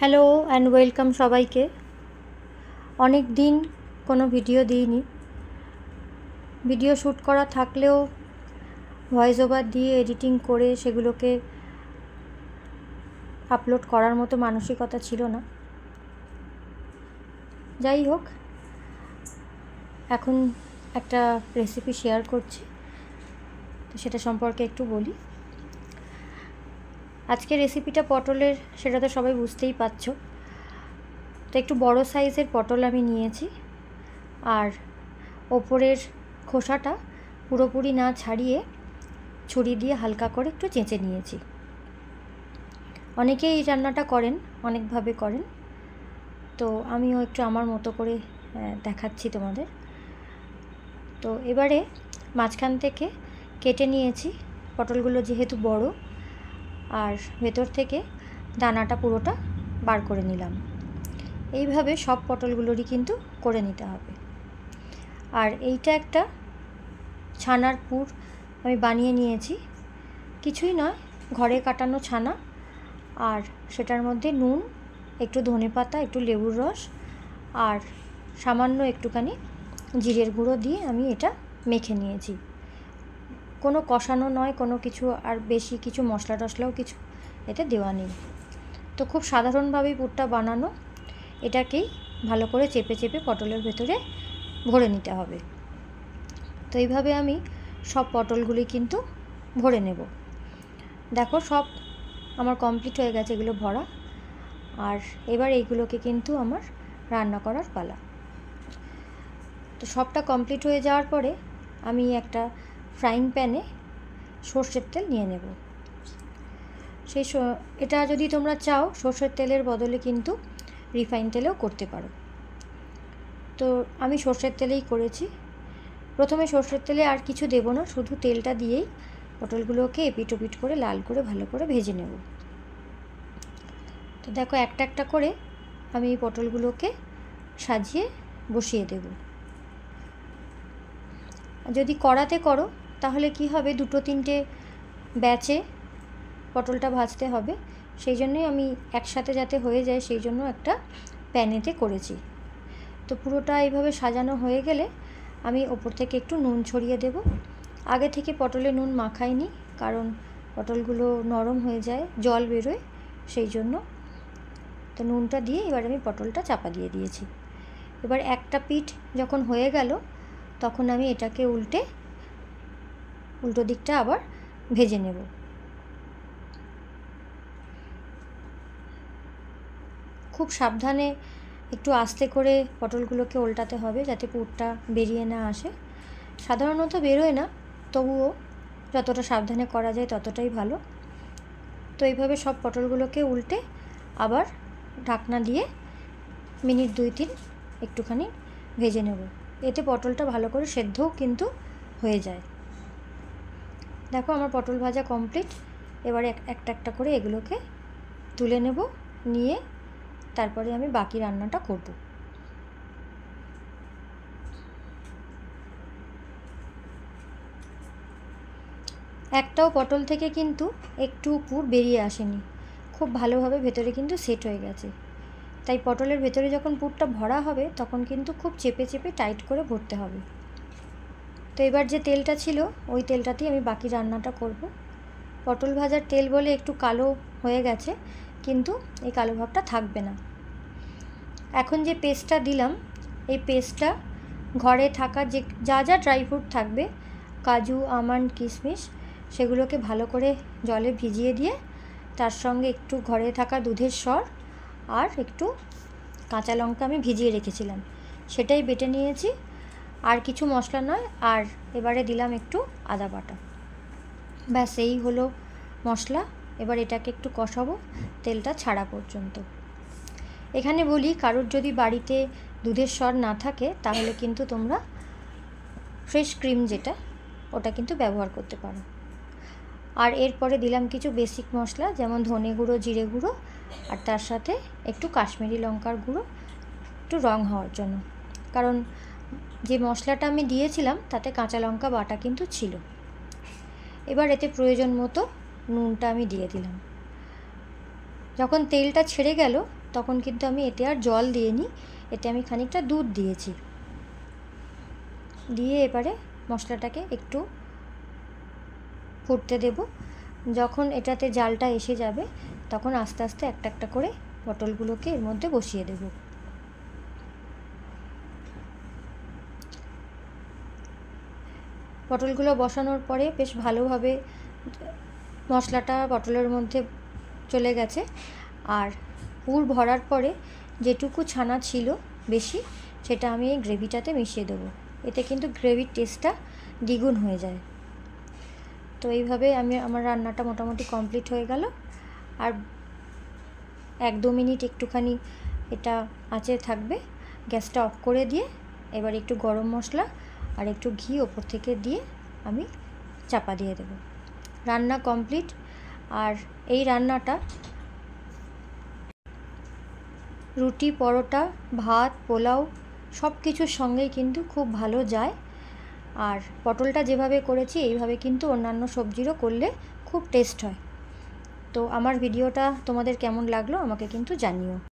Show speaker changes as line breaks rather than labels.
hello and welcome সবাইকে অনেক দিন কোনো ভিডিও দিইনি ভিডিও শ্যুট করা থাকলেও ভয়েস ওভার দিয়ে এডিটিং করে সেগুলোকে আপলোড করার মতো মানসিকতা ছিল না যাই হোক এখন একটা রেসিপি শেয়ার করছি তো সেটা সম্পর্কে একটু বলি আজকে রেসিপিটা পটলের সেটা তো সবাই বুঝতেই পারছো তো একটু বড় সাইজের পটল আমি নিয়েছি আর ওপরের খোসাটা পুরোপুরি না ছাড়িয়ে ছুরি দিয়ে হালকা করে একটু চেঁচে নিয়েছি অনেকেই এই রান্নাটা করেন অনেকভাবে করেন তো আমিও একটু আমার মতো করে দেখাচ্ছি তোমাদের তো এবারে মাঝখান থেকে কেটে নিয়েছি পটলগুলো যেহেতু বড় আর ভেতর থেকে দানাটা পুরোটা বার করে নিলাম এইভাবে সব পটলগুলোরই কিন্তু করে নিতে হবে আর এইটা একটা ছানার পুর আমি বানিয়ে নিয়েছি কিছুই নয় ঘরে কাটানো ছানা আর সেটার মধ্যে নুন একটু ধনে পাতা একটু লেবুর রস আর সামান্য একটুখানি জিরের গুঁড়ো দিয়ে আমি এটা মেখে নিয়েছি কোনো কষানো নয় কোনো কিছু আর বেশি কিছু মশলা টশলাও কিছু এতে দেওয়া নেই তো খুব সাধারণভাবেই পুরটা বানানো এটাকেই ভালো করে চেপে চেপে পটলের ভেতরে ভরে নিতে হবে তো এইভাবে আমি সব পটলগুলি কিন্তু ভরে নেব দেখো সব আমার কমপ্লিট হয়ে গেছে এগুলো ভরা আর এবার এইগুলোকে কিন্তু আমার রান্না করার পালা তো সবটা কমপ্লিট হয়ে যাওয়ার পরে আমি একটা ফ্রাইং প্যানে সর্ষের তেল নিয়ে নেব সেই এটা যদি তোমরা চাও সর্ষের তেলের বদলে কিন্তু রিফাইন তেলেও করতে পারো তো আমি সর্ষের তেলেই করেছি প্রথমে সর্ষের তেলে আর কিছু দেবো না শুধু তেলটা দিয়েই পটলগুলোকে এপিটোপিট করে লাল করে ভালো করে ভেজে নেব তো দেখো একটা একটা করে আমি এই পটলগুলোকে সাজিয়ে বসিয়ে দেব যদি কড়াতে করো তাহলে কি হবে দুটো তিনটে ব্যাচে পটলটা ভাজতে হবে সেই জন্যই আমি একসাথে যাতে হয়ে যায় সেই জন্য একটা প্যানেতে করেছি তো পুরোটা এইভাবে সাজানো হয়ে গেলে আমি ওপর থেকে একটু নুন ছড়িয়ে দেব আগে থেকে পটলে নুন মাখাইনি কারণ পটলগুলো নরম হয়ে যায় জল বেরোয় সেই জন্য তো নুনটা দিয়ে এবার আমি পটলটা চাপা দিয়ে দিয়েছি এবার একটা পিঠ যখন হয়ে গেল তখন আমি এটাকে উল্টে উল্টো দিকটা আবার ভেজে নেব খুব সাবধানে একটু আস্তে করে পটলগুলোকে উল্টাতে হবে যাতে পুরটা বেরিয়ে না আসে সাধারণত বেরোয় না তবুও যতটা সাবধানে করা যায় ততটাই ভালো তো এইভাবে সব পটলগুলোকে উল্টে আবার ঢাকনা দিয়ে মিনিট দুই তিন একটুখানি ভেজে নেব এতে পটলটা ভালো করে সেদ্ধও কিন্তু হয়ে যায় দেখো আমার পটল ভাজা কমপ্লিট এবারে একটা একটা করে এগুলোকে তুলে নেব নিয়ে তারপরে আমি বাকি রান্নাটা করব একটাও পটল থেকে কিন্তু একটু পুর বেরিয়ে আসেনি খুব ভালোভাবে ভেতরে কিন্তু সেট হয়ে গেছে তাই পটলের ভেতরে যখন পুরটা ভরা হবে তখন কিন্তু খুব চেপে চেপে টাইট করে ভরতে হবে তো এবার যে তেলটা ছিল ওই তেলটাতেই আমি বাকি রান্নাটা করব পটল ভাজার তেল বলে একটু কালো হয়ে গেছে কিন্তু এই কালো ভাবটা থাকবে না এখন যে পেস্টটা দিলাম এই পেস্টটা ঘরে থাকা যে যা যা ড্রাই ফ্রুট থাকবে কাজু আমন্ড কিশমিশ সেগুলোকে ভালো করে জলে ভিজিয়ে দিয়ে তার সঙ্গে একটু ঘরে থাকা দুধের স্বর আর একটু কাঁচা লঙ্কা আমি ভিজিয়ে রেখেছিলাম সেটাই বেটে নিয়েছি আর কিছু মশলা নয় আর এবারে দিলাম একটু আদা বাটা ব্যাস এই হলো মশলা এবার এটাকে একটু কষাবো তেলটা ছাড়া পর্যন্ত এখানে বলি কারোর যদি বাড়িতে দুধের স্বর না থাকে তাহলে কিন্তু তোমরা ফ্রেশ ক্রিম যেটা ওটা কিন্তু ব্যবহার করতে পারো আর এরপরে দিলাম কিছু বেসিক মশলা যেমন ধনে গুঁড়ো জিরে গুঁড়ো আর তার সাথে একটু কাশ্মীরি লঙ্কার গুঁড়ো একটু রং হওয়ার জন্য কারণ যে মশলাটা আমি দিয়েছিলাম তাতে কাঁচা লঙ্কা বাটা কিন্তু ছিল এবার এতে প্রয়োজন মতো নুনটা আমি দিয়ে দিলাম যখন তেলটা ছেড়ে গেল তখন কিন্তু আমি এতে আর জল দিয়ে নিই এতে আমি খানিকটা দুধ দিয়েছি দিয়ে এবারে মশলাটাকে একটু ফুটতে দেব যখন এটাতে জালটা এসে যাবে তখন আস্তে আস্তে একটা একটা করে পটলগুলোকে এর মধ্যে বসিয়ে দেবো পটলগুলো বসানোর পরে বেশ ভালোভাবে মশলাটা পটলের মধ্যে চলে গেছে আর পুর ভরার পরে যেটুকু ছানা ছিল বেশি সেটা আমি এই গ্রেভিটাতে মিশিয়ে দেবো এতে কিন্তু গ্রেভির টেস্টটা দ্বিগুণ হয়ে যায় তো এইভাবে আমি আমার রান্নাটা মোটামুটি কমপ্লিট হয়ে গেল আর এক দু মিনিট একটুখানি এটা আঁচে থাকবে গ্যাসটা অফ করে দিয়ে এবার একটু গরম মশলা আর একটু ঘি ওপর থেকে দিয়ে আমি চাপা দিয়ে দেব রান্না কমপ্লিট আর এই রান্নাটা রুটি পরোটা ভাত পোলাও সব কিছুর সঙ্গেই কিন্তু খুব ভালো যায় আর পটলটা যেভাবে করেছি এইভাবে কিন্তু অন্যান্য সবজিরও করলে খুব টেস্ট হয় তো আমার ভিডিওটা তোমাদের কেমন লাগলো আমাকে কিন্তু জানিও